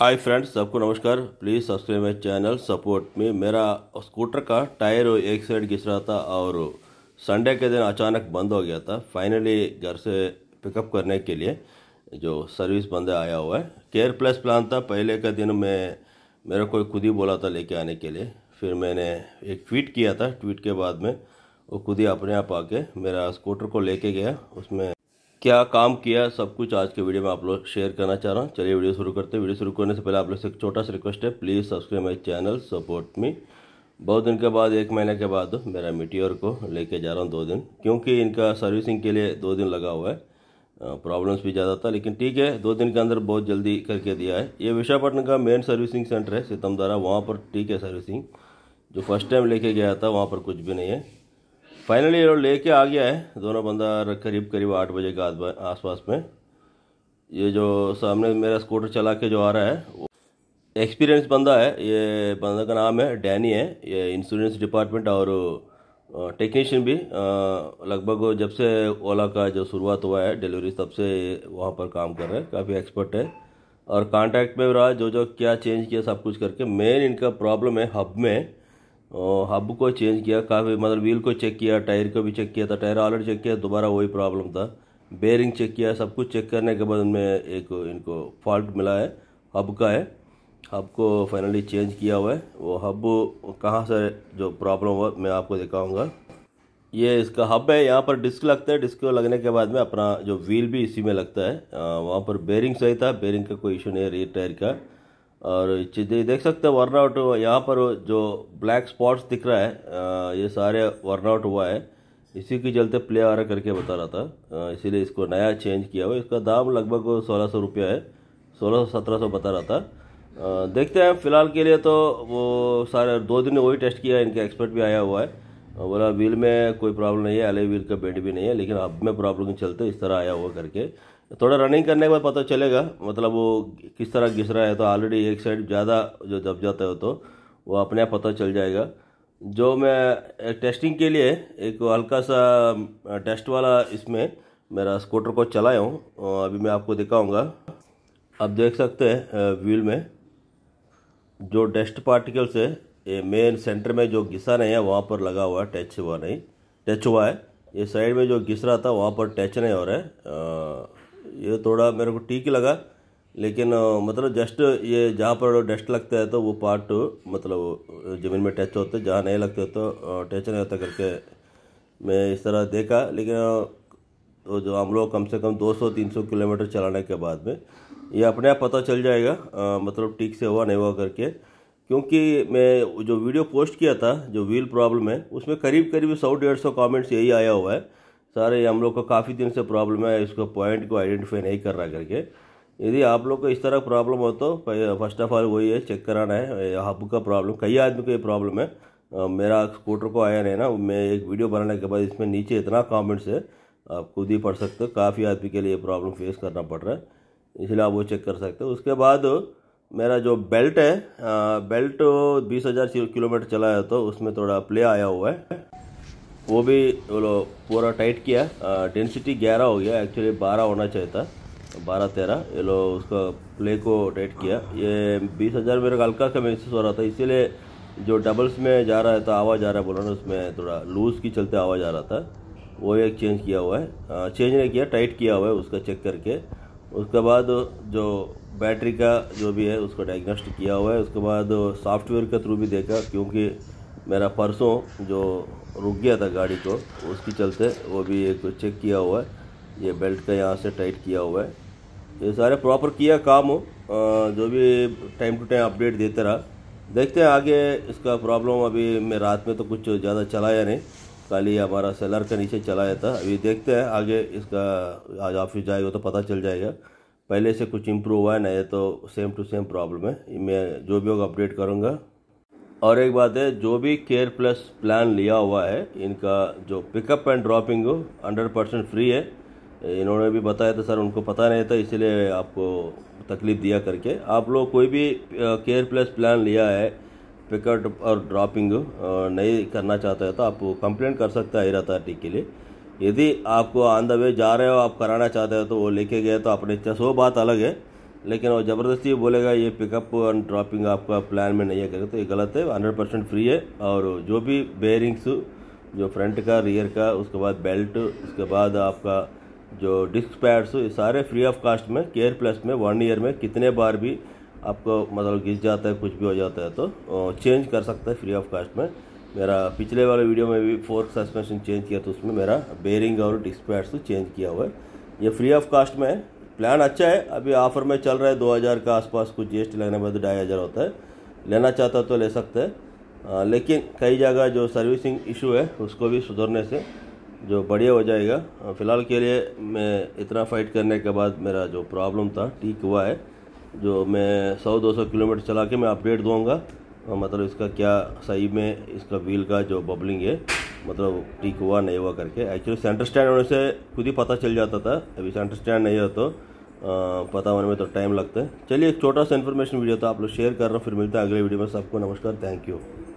हाय friends सबको नमस्कार please subscribe my channel support में मेरा स्कूटर का टायर एक साइड घिस रहा था और संडे के दिन अचानक बंद हो गया था फाइनली घर से पिकअप करने के लिए जो सर्विस बंदे आया हुआ है केयर प्लस प्लान था पहले का दिन में मेरे को खुद ही बोला था लेके आने के लिए फिर मैंने एक ट्वीट किया था ट्वीट के बाद में वो खुद ही अपने आप आके मेरा स्कूटर को लेके गया उसमें क्या काम किया सब कुछ आज के वीडियो में आप लोग शेयर करना चाह रहा हूँ चलिए वीडियो शुरू करते हैं वीडियो शुरू करने से पहले आप लोग से एक छोटा सा रिक्वेस्ट है please subscribe my channel support me बहुत दिन के बाद एक महीने के बाद मेरा मिटियर को लेके जा रहा हूँ दो दिन क्योंकि इनका सर्विसिंग के लिए दो दिन लगा हुआ है प्रॉब्लम्स भी ज़्यादा था लेकिन ठीक है दो दिन के अंदर बहुत जल्दी करके दिया है ये विशाखापट्टन का मेन सर्विसिंग सेंटर है द्वारा वहाँ पर ठीक है सर्विसिंग जो फर्स्ट टाइम लेके गया था वहाँ पर कुछ भी नहीं है फाइनली ये लेके आ गया है दोनों बंदा करीब करीब आठ बजे के आसपास में ये जो सामने मेरा स्कूटर चला के जो आ रहा है एक्सपीरियंस बंदा है ये बंदा का नाम है डैनी है ये इंश्योरेंस डिपार्टमेंट और टेक्नीशियन भी लगभग जब से ओला का जो शुरुआत हुआ है डिलीवरी तब से वहाँ पर काम कर रहे हैं काफ़ी एक्सपर्ट है और कांटेक्ट में रहा जो जो क्या चेंज किया सब कुछ करके मेन इनका प्रॉब्लम है हब में हब को चेंज किया काफ़ी मतलब व्हील को चेक किया टायर को भी चेक किया था टायर ऑलरेडी चेक किया दोबारा वही प्रॉब्लम था बेयरिंग चेक किया सब कुछ चेक करने के बाद उनमें एक इनको फॉल्ट मिला है हब का है हब को फाइनली चेंज किया हुआ है वो हब कहाँ से जो प्रॉब्लम हुआ मैं आपको दिखाऊँगा ये इसका हब है यहाँ पर डिस्क लगता है डिस्क लगने के बाद में अपना जो व्हील भी इसी में लगता है वहाँ पर बेयरिंग सही था बेयरिंग का कोई इशू नहीं है रेयर टायर का और चीज़ें देख सकते हैं वर्नआउट यहाँ पर जो ब्लैक स्पॉट्स दिख रहा है ये सारे वर्नआउट हुआ है इसी के चलते प्ले आ रहा करके बता रहा था इसीलिए इसको नया चेंज किया हुआ इसका दाम लगभग सोलह सौ रुपया है सोलह सौ सत्रह सौ बता रहा था देखते हैं फिलहाल के लिए तो वो सारे दो दिन वही टेस्ट किया इनका एक्सपर्ट भी आया हुआ है बोला व्हील में कोई प्रॉब्लम नहीं है अले व्हील का बेंड भी नहीं है लेकिन अब में प्रॉब्लम चलते इस तरह आया हुआ करके थोड़ा रनिंग करने के बाद पता चलेगा मतलब वो किस तरह घिस रहा है तो ऑलरेडी एक साइड ज़्यादा जो दब जाता है तो वो अपने आप पता चल जाएगा जो मैं टेस्टिंग के लिए एक हल्का सा टेस्ट वाला इसमें मेरा स्कूटर को चलाया हूँ अभी मैं आपको दिखाऊंगा आप देख सकते हैं व्हील में जो डस्ट पार्टिकल्स है ये मेन सेंटर में जो घिसा नहीं है वहाँ पर लगा हुआ है टच हुआ नहीं टच हुआ है ये साइड में जो घिस रहा था वहाँ पर टच नहीं हो रहा है ये थोड़ा मेरे को ठीक ही लगा लेकिन मतलब जस्ट ये जहाँ पर डस्ट लगता है तो वो पार्ट मतलब ज़मीन में टच होते जहाँ नहीं लगते तो टच नहीं होता करके मैं इस तरह देखा लेकिन तो जो हम लोग कम से कम 200-300 किलोमीटर चलाने के बाद में ये अपने आप पता चल जाएगा आ, मतलब ठीक से हुआ नहीं हुआ करके क्योंकि मैं जो वीडियो पोस्ट किया था जो व्हील प्रॉब्लम है उसमें करीब करीब सौ डेढ़ सौ कॉमेंट्स यही आया हुआ है सर हम लोग को काफ़ी दिन से प्रॉब्लम है इसको पॉइंट को आइडेंटिफाई नहीं कर रहा करके यदि आप लोग को इस तरह प्रॉब्लम हो तो फर्स्ट ऑफ ऑल वही है चेक कराना है हब का प्रॉब्लम कई आदमी को ये प्रॉब्लम है मेरा स्कूटर को आया नहीं ना मैं एक वीडियो बनाने के बाद इसमें नीचे इतना कमेंट्स है आप खुद ही पढ़ सकते हो काफ़ी आदमी के लिए प्रॉब्लम फेस करना पड़ रहा है इसलिए आप वो चेक कर सकते हो उसके बाद मेरा जो बेल्ट है बेल्ट बीस हज़ार किलोमीटर चलाया तो उसमें थोड़ा प्ले आया हुआ है वो भी बोलो पूरा टाइट किया डेंसिटी ग्यारह हो गया एक्चुअली बारह होना चाहिए था बारह तेरह ये लो उसका प्ले को टाइट किया ये बीस हज़ार मेरे हल्का सा महसूस हो रहा था इसीलिए जो डबल्स में जा रहा था तो आवाज़ आ रहा है बोला ना उसमें थोड़ा लूज़ की चलते आवाज़ आ रहा था वो एक चेंज किया हुआ है चेंज नहीं किया टाइट किया हुआ है उसका चेक करके उसके बाद जो बैटरी का जो भी है उसको डायग्नोस्ट किया हुआ है उसके बाद सॉफ्टवेयर के थ्रू भी देखा क्योंकि मेरा परसों जो रुक गया था गाड़ी को उसके चलते वो भी एक चेक किया हुआ है ये बेल्ट का यहाँ से टाइट किया हुआ है ये सारे प्रॉपर किया काम हो जो भी टाइम टू टाइम अपडेट देते रहा देखते हैं आगे इसका प्रॉब्लम अभी मैं रात में तो कुछ ज़्यादा चलाया नहीं खाली हमारा सेलर के नीचे चलाया था अभी देखते हैं आगे इसका आज ऑफिस जाएगा तो पता चल जाएगा पहले से कुछ इम्प्रूव हुआ है नहीं तो सेम टू सेम प्रॉब्लम है मैं जो भी होगा अपडेट करूँगा और एक बात है जो भी केयर प्लस प्लान लिया हुआ है इनका जो पिकअप एंड ड्रॉपिंग हो हंड्रेड परसेंट फ्री है इन्होंने भी बताया था सर उनको पता नहीं था इसलिए आपको तकलीफ़ दिया करके आप लोग कोई भी केयर प्लस प्लान लिया है पिकअप और ड्रॉपिंग नहीं करना चाहता है तो आप कंप्लेंट कर सकते हैं अथॉरिटी के लिए यदि आपको ऑन द वे जा रहे हो आप कराना चाहते हो तो वो लेके गए तो अपने अच्छा, सो बात अलग है लेकिन वो ज़बरदस्ती बोलेगा ये पिकअप एंड ड्रॉपिंग आपका प्लान में नहीं है करेगा तो ये गलत है हंड्रेड परसेंट फ्री है और जो भी बेयरिंग्स जो फ्रंट का रियर का उसके बाद बेल्ट उसके बाद आपका जो डिस्क पैड्स ये सारे फ्री ऑफ कास्ट में केयर प्लस में वन ईयर में कितने बार भी आपको मतलब घिस जाता है कुछ भी हो जाता है तो चेंज कर सकता है फ्री ऑफ कास्ट में मेरा पिछले वाले वीडियो में भी फोर्थ सस्पेंशन चेंज किया तो उसमें मेरा बेयरिंग और डिस्क पैड्स चेंज किया हुआ है ये फ्री ऑफ कास्ट में है प्लान अच्छा है अभी ऑफर में चल रहा है दो हज़ार का आसपास कुछ जी लगने में तो ढाई हज़ार होता है लेना चाहता तो ले सकते हैं लेकिन कई जगह जो सर्विसिंग इशू है उसको भी सुधरने से जो बढ़िया हो जाएगा फ़िलहाल के लिए मैं इतना फाइट करने के बाद मेरा जो प्रॉब्लम था ठीक हुआ है जो मैं 100-200 किलोमीटर चला के मैं अपडेट दूंगा मतलब इसका क्या सही में इसका व्हील का जो बबलिंग है मतलब ठीक हुआ नहीं हुआ करके एक्चुअली सेंटर स्टैंड होने से खुद ही पता चल जाता था अभी सेंटर स्टैंड नहीं हो तो पता होने में तो टाइम लगता है चलिए एक छोटा सा इन्फॉर्मेशन वीडियो तो आप लोग शेयर कर रहा हूँ फिर मिलते हैं अगले वीडियो में सबको नमस्कार थैंक यू